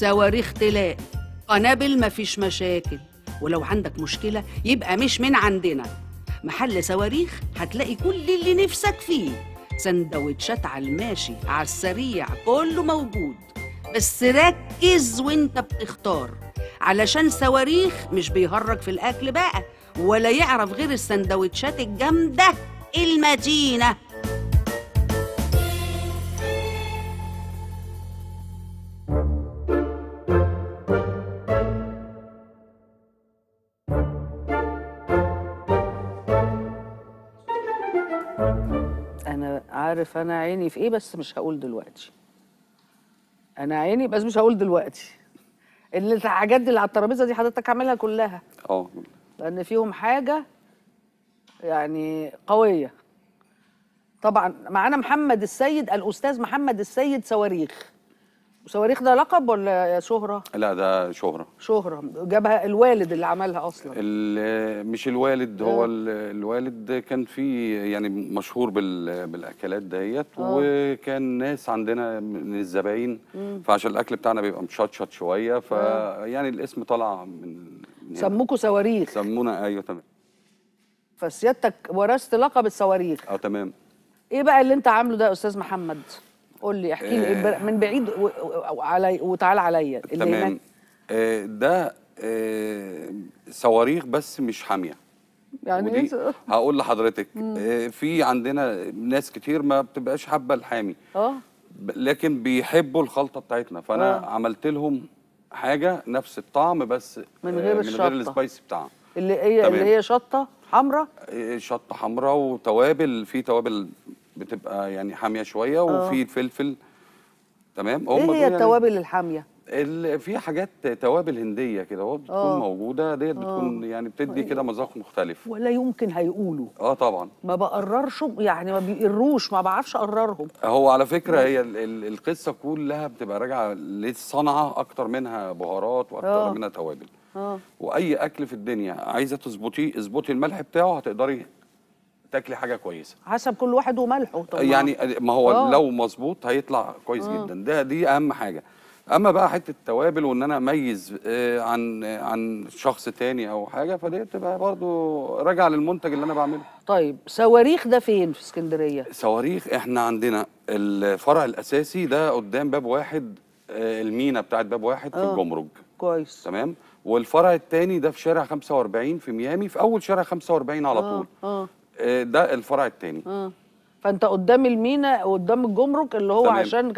صواريخ طلاء قنابل مفيش مشاكل ولو عندك مشكلة يبقى مش من عندنا محل صواريخ هتلاقي كل اللي نفسك فيه سندوتشات على الماشي على السريع كله موجود بس ركز وانت بتختار علشان صواريخ مش بيهرج في الأكل بقى ولا يعرف غير السندوتشات الجامدة المتينه انا عارف انا عيني في ايه بس مش هقول دلوقتي انا عيني بس مش هقول دلوقتي الحاجات اللي على الترابيزه دي حضرتك عاملها كلها اه لان فيهم حاجه يعني قويه طبعا معانا محمد السيد الاستاذ محمد السيد صواريخ صواريخ ده لقب ولا شهرة؟ لا ده شهرة شهرة جابها الوالد اللي عملها أصلا مش الوالد آه. هو الوالد كان في يعني مشهور بالأكلات ديت آه. وكان ناس عندنا من الزباين فعشان الأكل بتاعنا بيبقى مشطشط شوية فيعني آه. الاسم طلع من سموكوا صواريخ سمونا أيوه تمام فسيادتك ورثت لقب الصواريخ اه تمام ايه بقى اللي انت عامله ده يا استاذ محمد؟ قول لي احكي لي آه. من بعيد وعلي وتعال عليا اللي تمام. هناك آه، ده آه، صواريخ بس مش حاميه يعني إيه؟ هقول لحضرتك في عندنا ناس كتير ما بتبقاش حابه الحامي اه لكن بيحبوا الخلطه بتاعتنا فانا آه عملت لهم حاجه نفس الطعم بس من غير من الشطة. غير السبايسي بتاعها اللي هي اللي هي شطه حمراء شطه حمراء وتوابل في توابل بتبقى يعني حاميه شويه آه. وفي الفلفل تمام ايه هي يعني التوابل الحاميه في حاجات توابل هنديه كده اهو بتكون أوه. موجوده ديت بتكون آه. يعني بتدي كده مذاق مختلف ولا يمكن هيقولوا اه طبعا ما بقررش يعني ما بيقروش ما بعرفش اقررهم هو على فكره هي القصه كلها بتبقى راجعه للصنعه اكتر منها بهارات واكتر أوه. منها توابل أوه. واي اكل في الدنيا عايزه تظبطيه اظبطي الملح بتاعه هتقدري تاكلي حاجه كويسه حسب كل واحد وملحه طبعا يعني ما هو أوه. لو مظبوط هيطلع كويس أوه. جدا ده دي اهم حاجه اما بقى حته التوابل وان انا اميز آه، عن عن شخص تاني او حاجه فدي بتبقى برضو راجع للمنتج اللي انا بعمله طيب صواريخ ده فين في اسكندريه صواريخ احنا عندنا الفرع الاساسي ده قدام باب واحد آه، المينا بتاعت باب واحد أوه. في آه. الجمرك كويس تمام والفرع الثاني ده في شارع 45 في ميامي في اول شارع 45 على طول آه. آه. ده الفرع الثاني اه فانت قدام المينا قدام الجمرك اللي هو تمام. عشان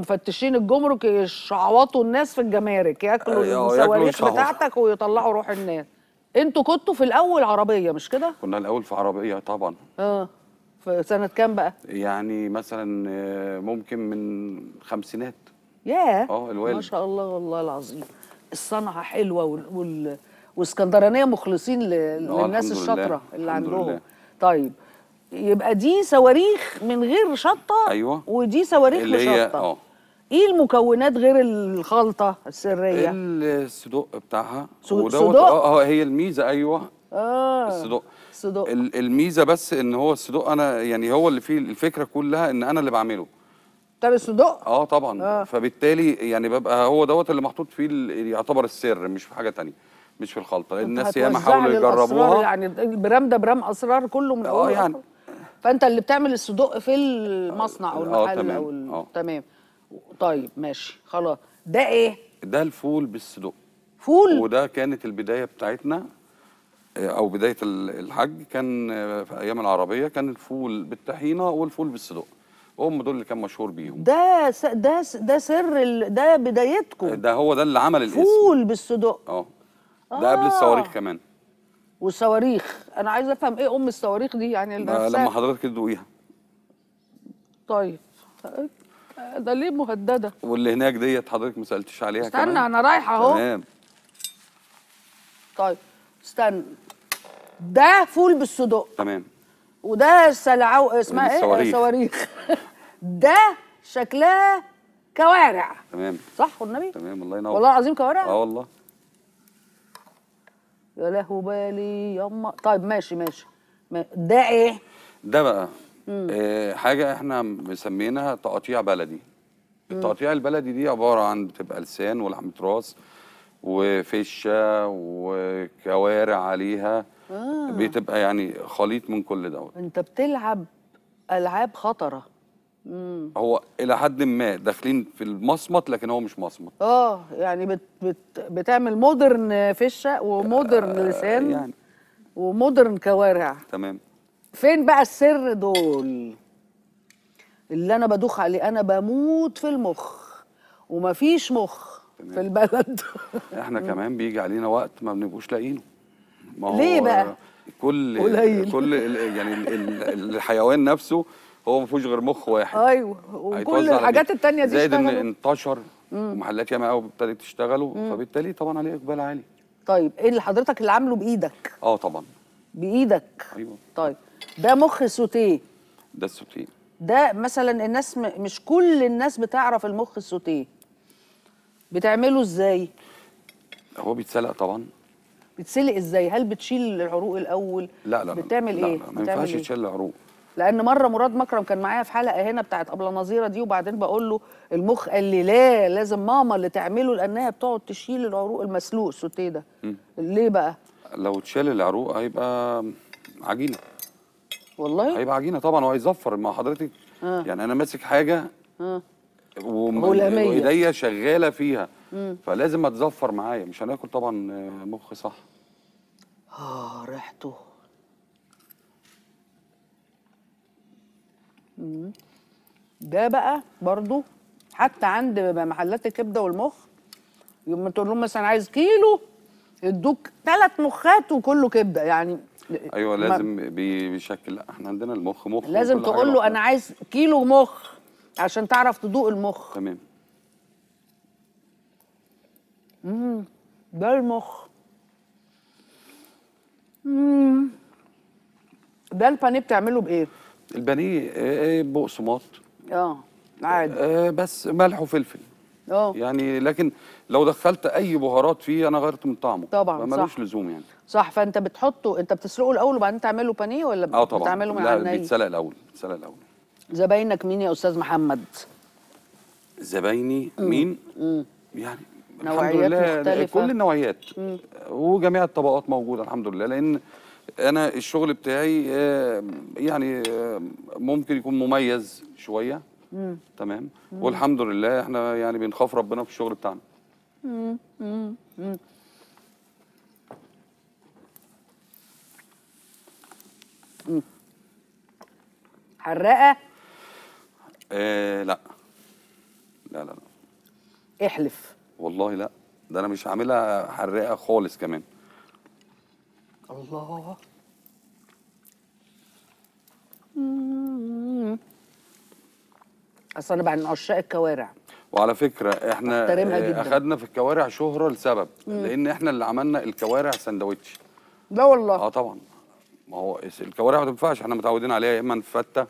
مفتشين الجمرك يشعوطوا الناس في الجمارك ياكلوا آه، الصواريخ بتاعتك ويطلعوا روح الناس انتوا كنتوا في الاول عربيه مش كده كنا الاول في عربيه طبعا اه في سنه كام بقى يعني مثلا آه، ممكن من خمسينات ياه اه الوالد ما شاء الله والله العظيم الصنعه حلوه وال... وال... واسكندرانيه مخلصين آه، للناس الشاطره اللي عندهم طيب يبقى دي صواريخ من غير شطه ايوه ودي صواريخ بشطه اه ايه المكونات غير الخلطه السريه الصدق بتاعها صدق آه،, اه هي الميزه ايوه اه الصدق الصدق الميزه بس ان هو الصدق انا يعني هو اللي فيه الفكره كلها ان انا اللي بعمله طب الصدق اه طبعا آه. فبالتالي يعني ببقى هو دوت اللي محطوط فيه يعتبر السر مش في حاجه ثانيه مش في الخلطه لان الناس ياما حاولوا يجربوها يعني برام ده برام اسرار كله من آه، اول يعني فانت اللي بتعمل الصدق في المصنع او آه، المحل او تمام. آه. تمام طيب ماشي خلاص ده ايه ده الفول بالصدق فول وده كانت البدايه بتاعتنا او بدايه الحج كان في ايام العربيه كان الفول بالطحينه والفول بالصدق هم دول اللي كان مشهور بيهم ده ده ده سر ال... ده بدايتكم ده هو ده اللي عمل الاسم فول بالصدق اه ده قبل الصواريخ آه. كمان والصواريخ انا عايز افهم ايه ام الصواريخ دي يعني لما حضرتك تدوقيها طيب ده ليه مهدده واللي هناك ديت حضرتك ما سالتيش عليها استنى كمان. انا رايحه اهو تمام طيب استنى ده فول بالصدق تمام وده سلعو اسمها ايه الصواريخ ده شكلها كوارع تمام صح والنبي تمام الله ينور والله العظيم كوارع اه والله يا له بالي يما طيب ماشي ماشي ده ايه؟ ده بقى إيه حاجه احنا مسمينها تقطيع بلدي التقطيع البلدي دي عباره عن بتبقى لسان ولحمه راس وفشه وكوارع عليها آه. بتبقى يعني خليط من كل دوت انت بتلعب العاب خطره مم. هو الى حد ما داخلين في المصمت لكن هو مش مصمت اه يعني بت بت بتعمل مودرن فشه ومودرن آه لسان يعني. ومودرن كوارع تمام فين بقى السر دول اللي انا بدوخ عليه انا بموت في المخ ومفيش مخ تمام. في البلد احنا كمان بيجي علينا وقت ما بنبقوش لاقيينه ليه بقى كل قليل. كل يعني الحيوان نفسه هو ما فيهوش غير مخ واحد ايوه وكل الحاجات التانية دي زائد ان انتشر ومحلات ياما قوي ابتدت تشتغله فبالتالي طبعا عليه اقبال عالي طيب ايه اللي حضرتك اللي عامله بايدك اه طبعا بايدك ايوه طيب ده مخ سوتيه ده السوتيه ده مثلا الناس م... مش كل الناس بتعرف المخ السوتيه بتعمله ازاي هو بيتسلق طبعا بيتسلق ازاي هل بتشيل العروق الاول لا لا بتعمل لا ايه لا, لا ما ينفعش إيه؟ تشيل العروق لان مره مراد مكرم كان معايا في حلقه هنا بتاعت ابله نظيره دي وبعدين بقول له المخ قال لي لا لازم ماما اللي تعمله لانها بتقعد تشيل العروق المسلوق السوتيه ده ليه بقى لو تشال العروق هيبقى عجينه والله هيبقى عجينه طبعا وهيزفر مع حضرتك آه. يعني انا ماسك حاجه آه. وايديا شغاله فيها مم. فلازم اتزفر معايا مش هناكل طبعا مخ صح اه ريحته ده بقى برضو حتى عند محلات الكبده والمخ يوم تقول لهم مثلا عايز كيلو يدوك ثلاث مخات وكله كبده يعني ايوه لازم بيشكل احنا عندنا المخ مخ لازم تقول له انا عايز كيلو مخ عشان تعرف تدوق المخ تمام امم ده المخ امم ده البانيه بتعمله بايه؟ البانيه آه، آه، بقسماط اه عادي آه بس ملح وفلفل اه يعني لكن لو دخلت اي بهارات فيه انا غيرت من طعمه طبعا ملوش لزوم يعني صح فانت بتحطه انت بتسلقه الاول وبعدين تعمله بانيه ولا آه طبعا. بتعمله من على لا بيتسلق الاول بيتسلق الاول زباينك مين يا استاذ محمد زبايني مين مم. يعني نوعيات الحمد لله مختلفة. كل النوعيات مم. وجميع الطبقات موجوده الحمد لله لان انا الشغل بتاعي آه، يعني آه، ممكن يكون مميز شويه مم. تمام مم. والحمد لله احنا يعني بنخاف ربنا في الشغل بتاعنا حرقه آه لا لا لا احلف والله لا ده انا مش عاملها حرقه خالص كمان الله اصل انا بقى من عشاق الكوارع وعلى فكره احنا آه، جداً. في الكوارع شهره لسبب مم. لان احنا اللي عملنا الكوارع سندوتش لا والله اه طبعا ما هو الكوارع ما تنفعش احنا متعودين عليها يا اما فته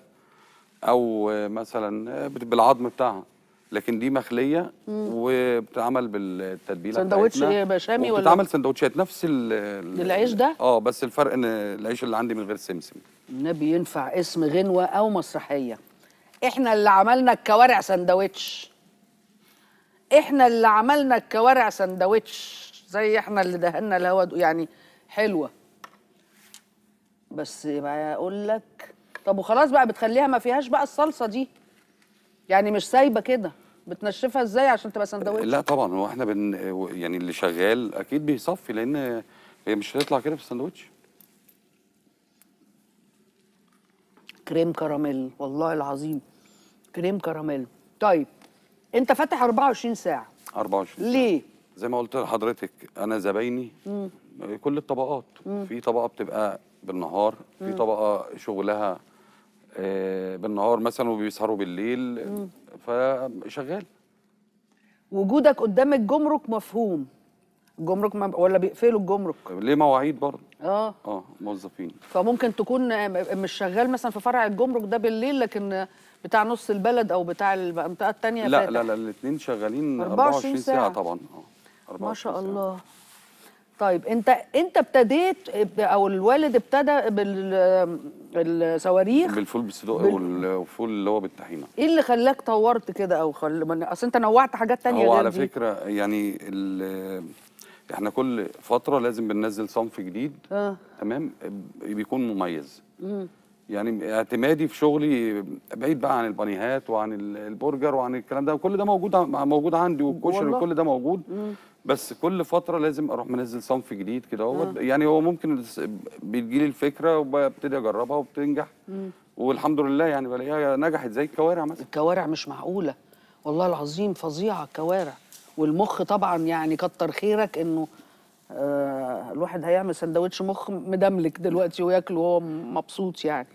او آه، مثلا آه، بالعظم بتاعها لكن دي مخليه وبتتعمل بالتتبيله سندوتش ايه بشامي ولا بتتعمل سندوتشات نفس ال العيش ده اه بس الفرق ان العيش اللي عندي من غير سمسم النبي ينفع اسم غنوه او مسرحيه احنا اللي عملنا الكوارع سندوتش احنا اللي عملنا الكوارع سندوتش زي احنا اللي دهنا الهوا يعني حلوه بس بقى اقول لك طب وخلاص بقى بتخليها ما فيهاش بقى الصلصه دي يعني مش سايبه كده بتنشفها ازاي عشان تبقى سندوتش لا طبعا هو احنا بن يعني اللي شغال اكيد بيصفي لان هي مش هتطلع كده في السندوتش كريم كراميل والله العظيم كريم كراميل طيب انت فاتح 24 ساعه 24 ساعه ليه زي ما قلت لحضرتك انا زبايني كل الطبقات في طبقه بتبقى بالنهار في طبقه شغلها آه، بالنهار مثلا وبيسهروا بالليل فشغال وجودك قدام الجمرك مفهوم الجمرك ما ولا بيقفلوا الجمرك ليه مواعيد برضه اه اه موظفين فممكن تكون مش شغال مثلا في فرع الجمرك ده بالليل لكن بتاع نص البلد او بتاع المنطقه الثانيه لا, لا لا لا الاثنين شغالين 24, 24 ساعة. ساعه طبعا اه ما شاء الله ساعة. طيب انت انت ابتديت او الوالد ابتدى بالصواريخ بالفول بالصدق بال... والفول اللي هو بالطحينه ايه اللي خلاك طورت كده او خل... اصل انت نوعت حاجات تانية هو على دي. فكره يعني ال... احنا كل فتره لازم بننزل صنف جديد آه. تمام بيكون مميز مم. يعني اعتمادي في شغلي بعيد بقى عن البانيهات وعن البرجر وعن الكلام ده وكل ده موجود موجود عندي والكشري وكل ده موجود مم. بس كل فتره لازم اروح منزل صنف جديد كده هو آه. يعني هو ممكن لي الفكره وببتدي اجربها وبتنجح مم. والحمد لله يعني بلاقيها نجحت زي الكوارع مثلا الكوارع مش معقوله والله العظيم فظيعه الكوارع والمخ طبعا يعني كتر خيرك انه آه الواحد هيعمل سندوتش مخ مدملك دلوقتي وياكله وهو مبسوط يعني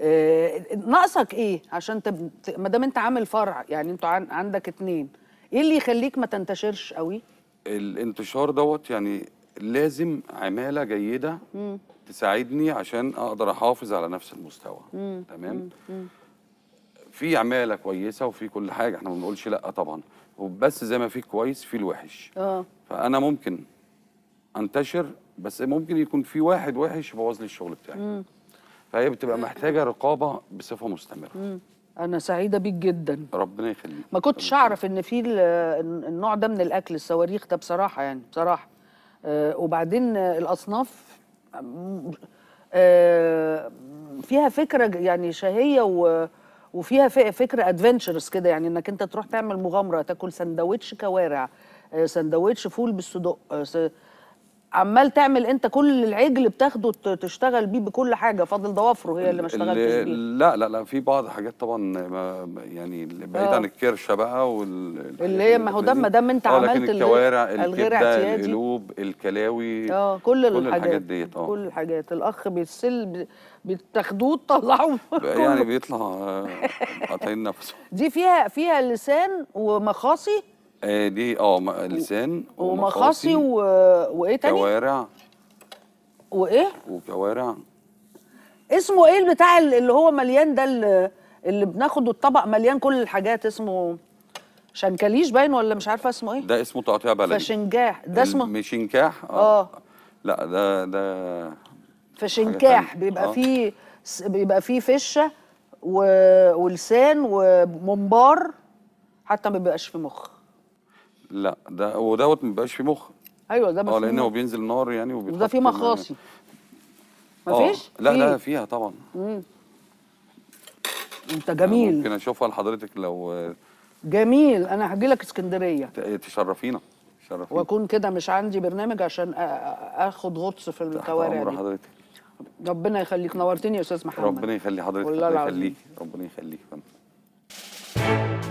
آه ناقصك ايه عشان تب... ما دام انت عامل فرع يعني انتوا عن... عندك اتنين ايه اللي يخليك ما تنتشرش قوي الانتشار دوت يعني لازم عماله جيده مم. تساعدني عشان اقدر احافظ على نفس المستوى مم. تمام مم. في عماله كويسه وفي كل حاجه احنا ما بنقولش لا طبعا وبس زي ما في كويس في الوحش اه فانا ممكن انتشر بس ممكن يكون في واحد وحش يبوظ لي الشغل بتاعي فهي بتبقى محتاجه رقابه بصفه مستمره انا سعيده بيك جدا ربنا يخليك ما كنتش اعرف ان في النوع ده من الاكل الصواريخ ده بصراحه يعني بصراحه آه، وبعدين الاصناف آه، فيها فكره يعني شهيه و وفيها فكره ادفنتشرز كده يعني انك انت تروح تعمل مغامره تاكل سندوتش كوارع آه، سندوتش فول بالصدق عمال تعمل انت كل العجل بتاخده تشتغل بيه بكل حاجه فاضل ضوافره هي اللي ما اشتغلتش بيه لا لا لا في بعض حاجات طبعا يعني بعيد عن اه. الكرشه بقى وال اللي هي ما هو ده ما دام انت اه، عملت لكن الكوارع الغير اعتيادي القلوب الكلاوي اه كل, كل الحاجات, الحاجات اه كل الحاجات الاخ بيسل بتاخدوه تطلعوه يعني بيطلع آه، قاطعين نفسه دي فيها فيها لسان ومخاصي آه دي اه لسان ومخاصي و... وايه تاني؟ كوارع وايه؟ وكوارع اسمه ايه البتاع اللي هو مليان ده اللي بناخده الطبق مليان كل الحاجات اسمه شنكليش باين ولا مش عارفه اسمه ايه؟ ده اسمه تقطيع بلدي فشنجاح ده اسمه مشنكاح اه, آه. لا ده ده فشنكاح بيبقى آه. فيه بيبقى فيه فشه و... ولسان وممبار حتى ما بيبقاش في مخ لا ده ودوت ما بيبقاش فيه مخ ايوه ده بس اه لان هو بينزل نار يعني وبيتحط وده فيه مخاصي مفيش؟ آه، لا لا فيها طبعا مم. انت يعني جميل ممكن اشوفها لحضرتك لو جميل انا هجي لك اسكندريه تشرفينا تشرفينا واكون كده مش عندي برنامج عشان اخد غطس في الكوارع دي حضرتك ربنا يخليك نورتني يا استاذ محمد ربنا يخلي حضرتك ربنا يخليك ربنا يخليك فندم